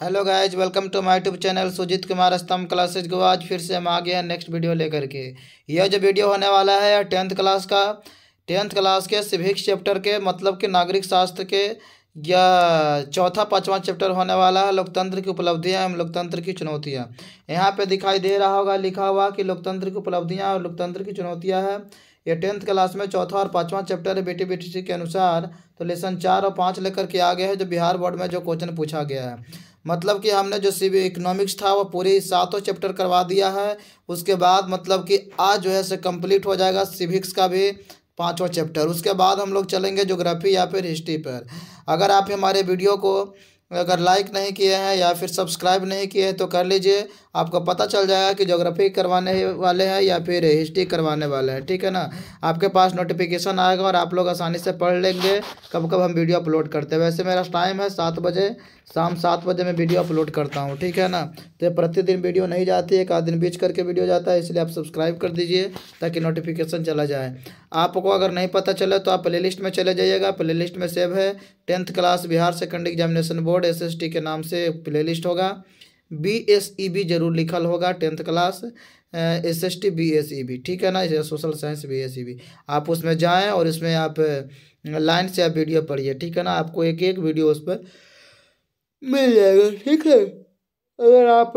hello guys welcome to my tube channel Sujeet Kumar Stambh classes को आज फिर से हम आ गए हैं नेक्स्ट वीडियो लेकर के यह जो वीडियो होने वाला है टेंथ क्लास का टेंथ क्लास के सिविक्स चैप्टर के मतलब कि नागरिक शास्त्र के यह चौथा पांचवा चैप्टर होने वाला है लोकतंत्र की उपलब्धियाँ एवं लोकतंत्र की चुनौतियाँ यहाँ पर दिखाई दे रहा होगा लिखा हुआ कि लोकतंत्र की उपलब्धियाँ और लोकतंत्र की चुनौतियाँ है ये टेंथ क्लास में चौथा और पाँचवा चैप्टर है बेटी बेटी के अनुसार तो लेसन चार और पाँच लेकर के आ गया है जो बिहार बोर्ड में जो क्वेश्चन पूछा गया है मतलब कि हमने जो सिविल इकोनॉमिक्स था वो पूरे सातों चैप्टर करवा दिया है उसके बाद मतलब कि आज जो है से कंप्लीट हो जाएगा सिविक्स का भी पाँचवा चैप्टर उसके बाद हम लोग चलेंगे जोग्राफी या फिर हिस्ट्री पर अगर आप हमारे वीडियो को अगर लाइक नहीं किए हैं या फिर सब्सक्राइब नहीं किए हैं तो कर लीजिए आपको पता चल जाएगा कि जोग्राफी करवाने वाले हैं या फिर हिस्ट्री करवाने वाले हैं ठीक है ना आपके पास नोटिफिकेशन आएगा और आप लोग आसानी से पढ़ लेंगे कब कब हम वीडियो अपलोड करते हैं वैसे मेरा टाइम है सात बजे शाम सात बजे मैं वीडियो अपलोड करता हूँ ठीक है ना तो प्रतिदिन वीडियो नहीं जाती एक आध दिन बीच करके वीडियो जाता है इसलिए आप सब्सक्राइब कर दीजिए ताकि नोटिफिकेशन चला जाए आपको अगर नहीं पता चले तो आप प्लेलिस्ट में चले जाइएगा प्लेलिस्ट में सेव है tenth class Bihar second examination board S के नाम से प्ले होगा बी एस ई बी जरूर लिखल होगा tenth class S S T B S E B ठीक है ना social science B S E B आप उसमें जाएँ और इसमें आप लाइन से आप वीडियो पढ़िए ठीक है ना आपको एक एक वीडियो उस पर मिल जाएगा ठीक है अगर आप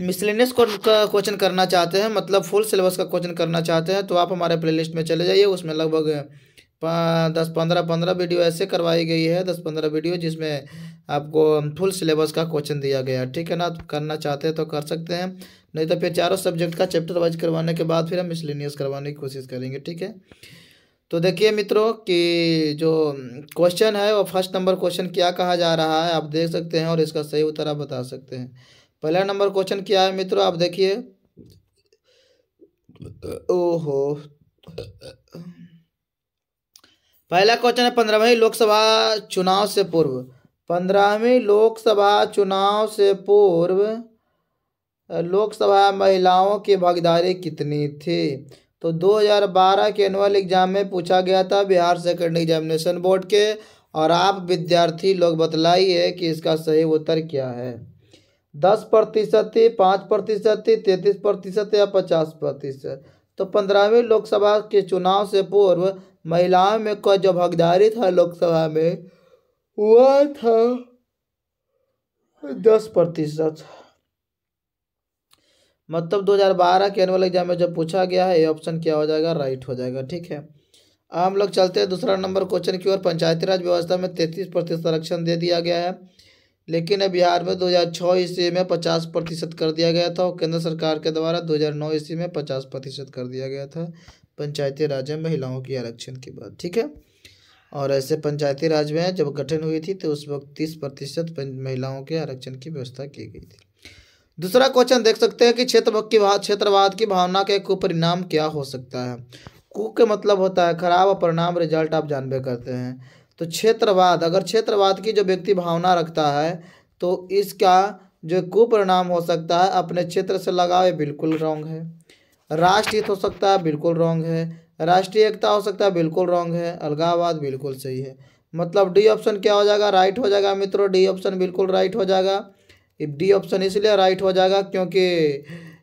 मिसलेनियस का क्वेश्चन करना चाहते हैं मतलब फुल सिलेबस का क्वेश्चन करना चाहते हैं तो आप हमारे प्लेलिस्ट में चले जाइए उसमें लगभग दस पंद्रह पंद्रह वीडियो ऐसे करवाई गई है दस पंद्रह वीडियो जिसमें आपको फुल सिलेबस का क्वेश्चन दिया गया है ठीक है ना तो करना चाहते हैं तो कर सकते हैं नहीं तो फिर चारों सब्जेक्ट का चैप्टर वाइज करवाने के बाद फिर हम मिसलिनियस करवाने की कोशिश करेंगे ठीक है तो देखिए मित्रों कि जो क्वेश्चन है वो फर्स्ट नंबर क्वेश्चन क्या कहा जा रहा है आप देख सकते हैं और इसका सही उत्तर आप बता सकते हैं पहला नंबर क्वेश्चन क्या है मित्रों आप देखिए ओहो पहला क्वेश्चन है पंद्रहवीं लोकसभा चुनाव से पूर्व पंद्रहवीं लोकसभा चुनाव से पूर्व लोकसभा महिलाओं की भागीदारी कितनी थी तो 2012 के एनुअल एग्ज़ाम में पूछा गया था बिहार सेकेंड एग्जामिनेशन बोर्ड के और आप विद्यार्थी लोग बतलाइए कि इसका सही उत्तर क्या है दस प्रतिशत थी पाँच प्रतिशत थी तैंतीस प्रतिशत या पचास प्रतिशत तो पंद्रहवीं लोकसभा के चुनाव से पूर्व महिलाओं में का जो भागदारी था लोकसभा में वह था दस प्रतिशत मतलब 2012 के एनुअल एग्जाम में जब पूछा गया है ये ऑप्शन क्या हो जाएगा राइट हो जाएगा ठीक है हम लोग चलते हैं दूसरा नंबर क्वेश्चन की ओर पंचायती राज व्यवस्था में तैंतीस प्रतिशत आरक्षण दे दिया गया है लेकिन बिहार में 2006 ईस्वी में 50 प्रतिशत कर दिया गया था और केंद्र सरकार के द्वारा नौ ईस्वी में पचास प्रतिशत कर दिया गया था पंचायती राज में महिलाओं की आरक्षण के बाद ठीक है और ऐसे पंचायती राज में जब गठन हुई थी तो उस वक्त तीस प्रतिशत महिलाओं के आरक्षण की व्यवस्था की गई थी दूसरा क्वेश्चन देख सकते हैं कि क्षेत्र की क्षेत्रवाद की भावना के कुपरिणाम क्या हो सकता है कु के मतलब होता है खराब और परिणाम रिजल्ट आप जानबे करते हैं तो क्षेत्रवाद अगर क्षेत्रवाद की जो व्यक्ति भावना रखता है तो इसका जो कुपरिणाम हो सकता है अपने क्षेत्र से लगाव ये बिल्कुल रॉन्ग है राष्ट्रहित हो सकता है बिल्कुल रॉन्ग है राष्ट्रीय एकता हो सकता है बिल्कुल रॉन्ग है अलगावाद बिल्कुल सही है मतलब डी ऑप्शन क्या हो जाएगा राइट हो जाएगा मित्रों डी ऑप्शन बिल्कुल राइट हो जाएगा डी ऑप्शन इसलिए राइट हो जाएगा क्योंकि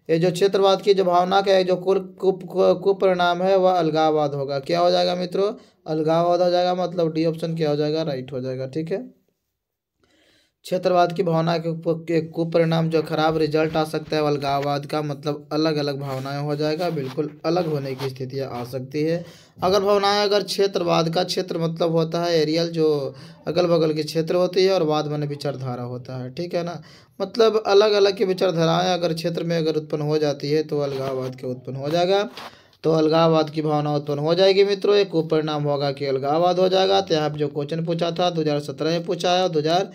ये जो क्षेत्रवाद की जो भावना का जो कुल कुप कुपरिणाम है वह अलगाववाद होगा क्या हो जाएगा मित्रों अलगाववाद हो जाएगा मतलब डी ऑप्शन क्या हो जाएगा राइट हो जाएगा ठीक है क्षेत्रवाद की भावना के कुपरिणाम जो खराब रिजल्ट आ सकता है अलगाववाद का मतलब अलग अलग भावनाएं हो जाएगा बिल्कुल अलग होने की स्थितियाँ आ सकती है अगर भावनाएं अगर क्षेत्रवाद का क्षेत्र मतलब होता है एरियल जो अगल बगल के क्षेत्र होती है और वाद मैंने विचारधारा होता है ठीक है ना मतलब अलग अलग की विचारधाराएँ अगर क्षेत्र में अगर उत्पन्न हो जाती है तो अलगाववाद के उत्पन्न हो जाएगा तो अलगाववाद की भावना उत्पन्न हो जाएगी मित्रों एक परिणाम होगा कि अलगाववाद हो जाएगा तो यहाँ जो क्वेश्चन पूछा था 2017 में पूछा है और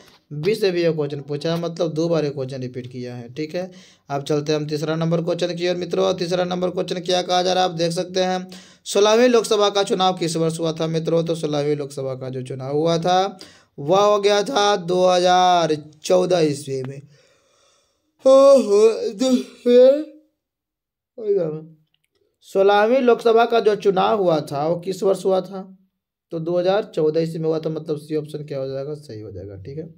बीस में भी यह क्वेश्चन पूछा है मतलब दो बार ये क्वेश्चन रिपीट किया है ठीक है अब चलते हैं हम तीसरा नंबर क्वेश्चन की और मित्रों तीसरा नंबर क्वेश्चन क्या कहा जा रहा है आप देख सकते हैं सोलहवीं लोकसभा का चुनाव किस वर्ष हुआ था मित्रों तो सोलहवीं लोकसभा का जो चुनाव हुआ था वह हो गया था दो हजार चौदह ईस्वी में हो हो सोलहवीं लोकसभा का जो चुनाव हुआ था वो किस वर्ष हुआ था तो 2014 ईस्वी में हुआ था मतलब सी ऑप्शन क्या हो जाएगा सही हो जाएगा ठीक है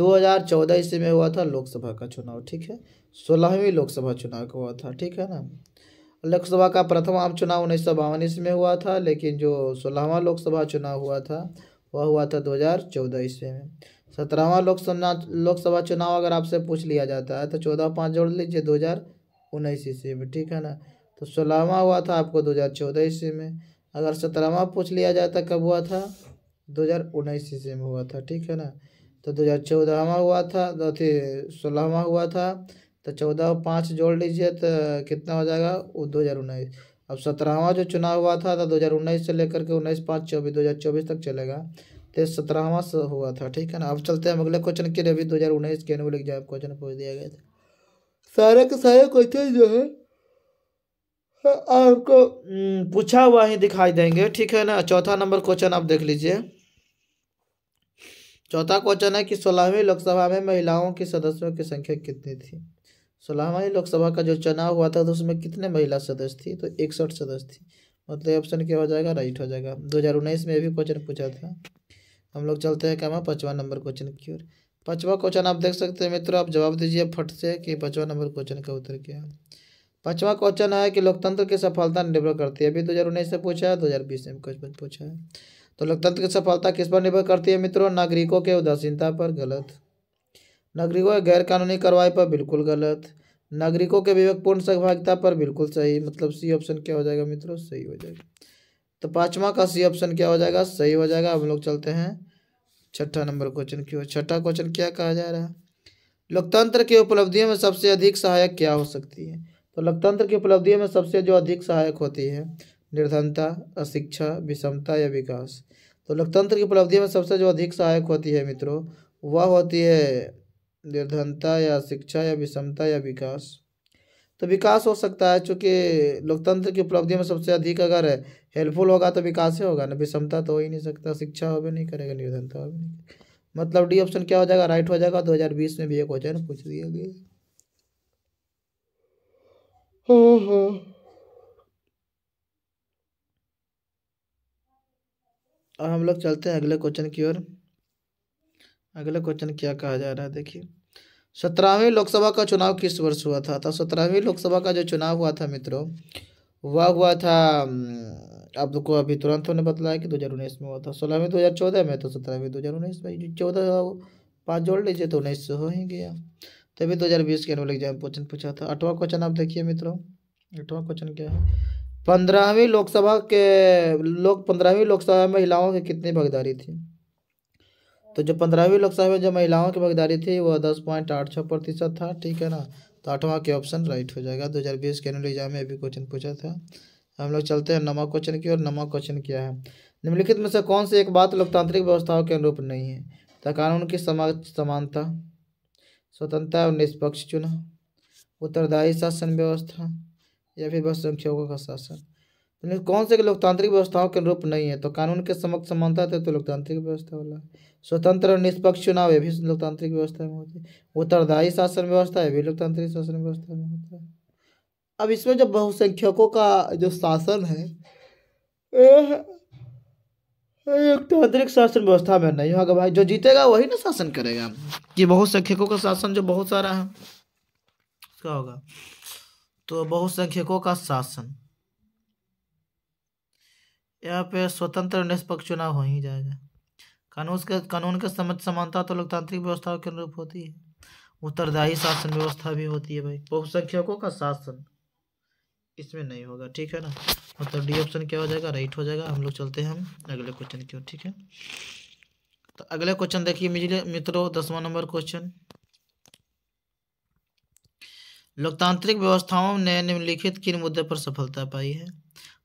2014 ईस्वी में हुआ था लोकसभा का चुनाव ठीक है सोलहवीं लोकसभा चुनाव का हुआ था ठीक है ना लोकसभा का प्रथम आम चुनाव उन्नीस सौ बावन ईस्वी में हुआ था लेकिन जो सोलहवा लोकसभा चुनाव हुआ था वह हुआ था दो हज़ार चौदह ईस्वी में सत्रहवा लोकसभा लोकसभा चुनाव अगर आपसे पूछ लिया जाता है तो चौदह पाँच जोड़ लीजिए दो हज़ार उन्नीस ईस्वी में ठीक है ना तो सोलहवा हुआ था आपको दो हज़ार चौदह ईस्वी में अगर सत्रहवा पूछ लिया जाता कब हुआ था दो हज़ार उन्नीस ईस्वी में हुआ था ठीक है ना तो दो हज़ार चौदहवा हुआ था अथी तो सोलहवा हुआ था तो चौदह पाँच जोड़ लीजिए तो कितना हो जाएगा वो दो हज़ार उन्नीस अब सत्रहवा जो चुनाव हुआ था तो दो हज़ार उन्नीस से लेकर के उन्नीस पाँच चौबीस दो हज़ार चौबीस तक चलेगा तो सत्रहवा से हुआ था ठीक है ना अब चलते हैं हम अगले क्वेश्चन के लिए अभी दो हज़ार उन्नीस के एनुअल एग्जाम क्वेश्चन पूछ दिया गया था सारे के सारे क्वेश्चन जो है आपको हम्म, पूछा हुआ ही दिखाई देंगे ठीक है ना चौथा नंबर क्वेश्चन आप देख लीजिए चौथा क्वेश्चन है कि सोलहवीं लोकसभा में महिलाओं की सदस्यों की संख्या कितनी थी सोलहवीं लोकसभा का जो चुनाव हुआ था तो उसमें कितने महिला सदस्य थी तो इकसठ सदस्य थी मतलब ऑप्शन क्या हो जाएगा राइट हो जाएगा दो हज़ार उन्नीस में भी क्वेश्चन पूछा था हम लोग चलते हैं क्या पचवा पाँचवा नंबर क्वेश्चन की ओर पाँचवा क्वेश्चन आप देख सकते हैं मित्रों आप जवाब दीजिए फट से कि पाँचवा नंबर क्वेश्चन का उत्तर क्या है पांचवा क्वेश्चन है कि लोकतंत्र की सफलता निर्भर करती है अभी दो हज़ार उन्नीस से पूछा है दो हज़ार बीस में क्वेश्चन पूछा है तो लोकतंत्र की सफलता किस पर निर्भर करती है मित्रों नागरिकों के उदासीनता पर गलत नागरिकों के गैर कानूनी कार्रवाई पर बिल्कुल गलत नागरिकों के विवेकपूर्ण सहभागिता पर बिल्कुल सही मतलब सी ऑप्शन क्या हो जाएगा मित्रों सही हो जाएगा तो पांचवा का सी ऑप्शन क्या हो जाएगा सही हो जाएगा हम लोग चलते हैं छठा नंबर क्वेश्चन क्यों छठा क्वेश्चन क्या कहा जा रहा है लोकतंत्र की उपलब्धियों में सबसे अधिक सहायक क्या हो सकती है तो लोकतंत्र की उपलब्धियों में सबसे जो अधिक सहायक होती है निर्धनता अशिक्षा विषमता या विकास तो लोकतंत्र की उपलब्धियों में सबसे जो अधिक सहायक होती है मित्रों वह होती है निर्धनता या शिक्षा या विषमता या विकास तो विकास हो सकता है चूँकि लोकतंत्र की उपलब्धियों में सबसे अधिक अगर हेल्पफुल होगा तो विकास ही होगा ना विषमता तो हो ही नहीं सकता शिक्षा हो भी नहीं करेगा निर्धनता हो भी नहीं मतलब डी ऑप्शन क्या हो जाएगा राइट हो जाएगा 2020 में भी एक हो जाए ना पूछ दिया गया अब हम लोग चलते हैं अगले क्वेश्चन की ओर अगला क्वेश्चन क्या कहा जा रहा है देखिए सत्रहवीं लोकसभा का चुनाव किस वर्ष हुआ था तो सत्रहवीं लोकसभा का जो चुनाव हुआ था मित्रों वह हुआ था अब को अभी तुरंत उन्होंने बताया कि दो हज़ार उन्नीस में हुआ था सोलहवीं दो हज़ार चौदह में तो सत्रहवीं दो हज़ार उन्नीस में चौदह पाँच जोड़ लीजिए तो उन्नीस सौ हो ही गया तभी दो हज़ार बीस के एनुअल एग्जाम क्वेश्चन पूछा था आठवां क्वेश्चन आप देखिए मित्रों अठवा क्वेश्चन क्या है पंद्रहवीं लोकसभा के लोग पंद्रहवीं लोकसभा में महिलाओं की कितनी भागीदारी थी तो जो पंद्रहवीं लोकसभा में जो महिलाओं की भागीदारी थी वह दस पॉइंट आठ छः प्रतिशत था ठीक है ना तो आठवां के ऑप्शन राइट हो जाएगा दो हज़ार बीस के एनुअल एग्जाम में अभी क्वेश्चन पूछा था हम लोग चलते हैं नवा क्वेश्चन की और नवा क्वेश्चन क्या है निम्नलिखित में से कौन सी एक बात लोकतांत्रिक व्यवस्थाओं के अनुरूप नहीं है तो कानून की समाज समानता स्वतंत्रता और निष्पक्ष चुनाव उत्तरदायी शासन व्यवस्था या फिर बहुसंख्यकों का शासन तो कौन से लोकतांत्रिक व्यवस्थाओं के अनुरूप नहीं है तो कानून के समक्ष समानता थे तो, तो लोकतांत्रिक व्यवस्था वाला है स्वतंत्र और निष्पक्ष चुनाव ये भी लोकतांत्रिक व्यवस्था में होती है उत्तरदायी शासन व्यवस्था ये भी लोकतांत्रिक शासन व्यवस्था में होता है अब इसमें जब बहुसंख्यकों का जो शासन है एक लोकतांत्रिक तो शासन व्यवस्था में नहीं होगा भाई जो जीतेगा वही ना शासन करेगा ये बहुसंख्यकों का शासन जो बहुत सारा है क्या होगा तो संख्यकों का शासन यहाँ पे स्वतंत्र निष्पक्ष चुनाव हो ही जाएगा कानून के कानून के समझ समानता तो लोकतांत्रिक व्यवस्था के अनुरूप होती है उत्तरदायी शासन व्यवस्था भी होती है भाई बहुसंख्यकों का शासन इसमें नहीं होगा ठीक है ना मतलब डी ऑप्शन क्या हो जाएगा राइट हो जाएगा हम लोग चलते हैं हम अगले क्वेश्चन की ओर ठीक है तो अगले क्वेश्चन देखिए मित्रों दसवां नंबर क्वेश्चन लोकतांत्रिक व्यवस्थाओं ने निम्नलिखित किन मुद्दे पर सफलता पाई है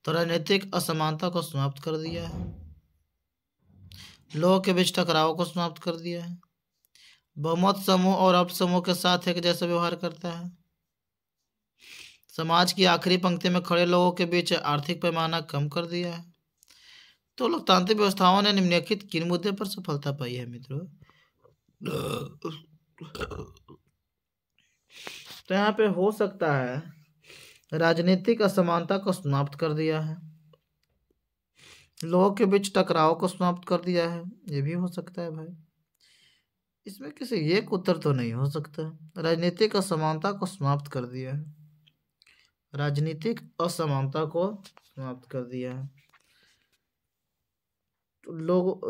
तो राजनीतिक असमानता को समाप्त कर दिया है लोगों के बीच टकराव को समाप्त कर दिया है बहुमत समूह और अप समूह के साथ एक जैसा व्यवहार करता है समाज की आखिरी पंक्ति में खड़े लोगों के बीच आर्थिक पैमाना कम कर दिया है तो लोकतांत्रिक व्यवस्थाओं ने निम्नलिखित किन मुद्दे पर सफलता पाई है मित्रों तो यहाँ पे हो सकता है राजनीतिक असमानता को समाप्त कर दिया है लोगों के बीच टकराव को समाप्त कर दिया है ये भी हो सकता है भाई इसमें किसी एक उत्तर तो नहीं हो सकता राजनीतिक असमानता को समाप्त कर दिया है राजनीतिक असमानता को समाप्त कर दिया है तो लोग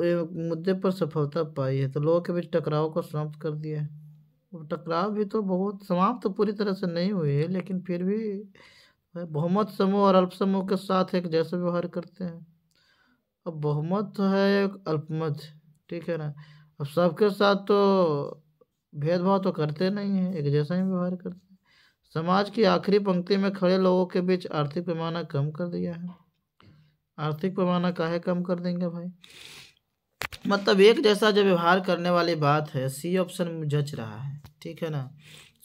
मुद्दे पर सफलता पाई है तो लोगों के बीच टकराव को समाप्त कर दिया है टकराव भी तो बहुत समाप्त तो पूरी तरह से नहीं हुई है लेकिन फिर भी बहुमत समूह और अल्प समूह के साथ एक जैसा व्यवहार करते हैं अब बहुमत तो है एक अल्पमत ठीक है ना अब सबके साथ तो भेदभाव तो करते नहीं हैं एक जैसा ही व्यवहार करते हैं समाज की आखिरी पंक्ति में खड़े लोगों के बीच आर्थिक पैमाना कम कर दिया है आर्थिक पैमाना काहे कम कर देंगे भाई मतलब एक जैसा जो व्यवहार करने वाली बात है सी ऑप्शन जच रहा है ठीक है ना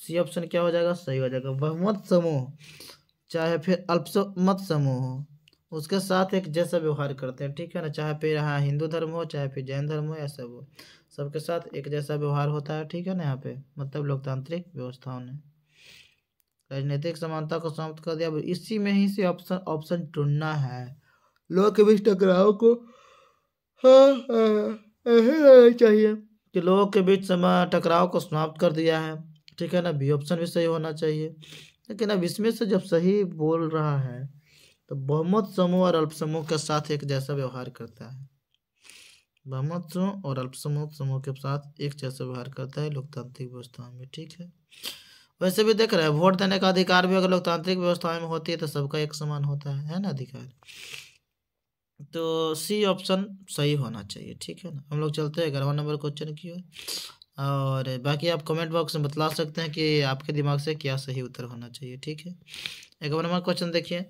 सी ऑप्शन क्या हो जाएगा सही हो जाएगा बहुमत समूह चाहे फिर अल्पमत समूह हो उसके साथ एक जैसा व्यवहार करते हैं ठीक है ना चाहे फिर यहाँ हिंदू धर्म हो चाहे फिर जैन धर्म हो या सब हो सबके साथ एक जैसा व्यवहार होता है ठीक है ना यहाँ पे मतलब लोकतांत्रिक व्यवस्थाओं ने राजनीतिक समानता को समाप्त कर दिया इसी में ही से ऑप्शन ऑप्शन चुनना है लोगों के बीच टकराव को हाँ, हाँ, हाँ चाहिए कि लोगों के बीच टकराव को समाप्त कर दिया है ठीक है ना बी ऑप्शन भी सही होना चाहिए लेकिन अब इसमें से जब सही बोल रहा है तो बहुमत समूह और अल्प समूह के साथ एक जैसा व्यवहार करता है बहुमत समूह और अल्प समूह समूह के साथ एक जैसा व्यवहार करता है लोकतांत्रिक व्यवस्था में ठीक है वैसे भी देख रहे हैं वोट देने का अधिकार भी अगर लोकतांत्रिक व्यवस्थाएं में होती है तो सबका एक समान होता है है ना अधिकार तो सी ऑप्शन सही होना चाहिए ठीक है ना हम लोग चलते हैं ग्यारहवा नंबर क्वेश्चन की ओर और बाकी आप कमेंट बॉक्स में बतला सकते हैं कि आपके दिमाग से क्या सही उत्तर होना चाहिए ठीक है ग्यारहवा क्वेश्चन देखिए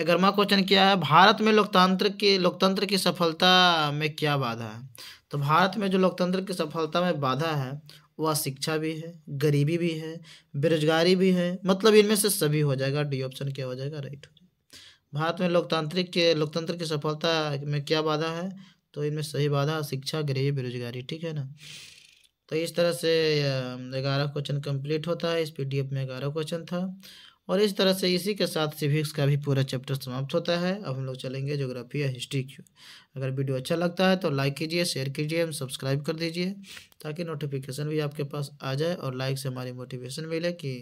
ग्यारहवा क्वेश्चन क्या है भारत में लोकतंत्र की लोकतंत्र की सफलता में क्या बाधा है तो भारत में जो लोकतंत्र की सफलता में बाधा है वह शिक्षा भी है गरीबी भी है बेरोजगारी भी है मतलब इनमें से सभी हो जाएगा डी ऑप्शन क्या हो जाएगा राइट हो जाएगा भारत में लोकतांत्रिक के लोकतंत्र की सफलता में क्या बाधा है तो इनमें सही बाधा शिक्षा गरीबी बेरोजगारी ठीक है ना तो इस तरह से ग्यारह क्वेश्चन कंप्लीट होता है इस पी में ग्यारह क्वेश्चन था और इस तरह से इसी के साथ सिविक्स का भी पूरा चैप्टर समाप्त होता है अब हम लोग चलेंगे ज्योग्राफी या हिस्ट्री की अगर वीडियो अच्छा लगता है तो लाइक कीजिए शेयर कीजिए हम सब्सक्राइब कर दीजिए ताकि नोटिफिकेशन भी आपके पास आ जाए और लाइक से हमारी मोटिवेशन मिले कि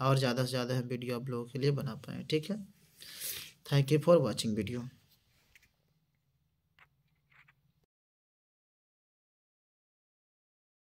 और ज़्यादा से ज़्यादा हम वीडियो आप लोगों के लिए बना पाएँ ठीक है thank you for watching video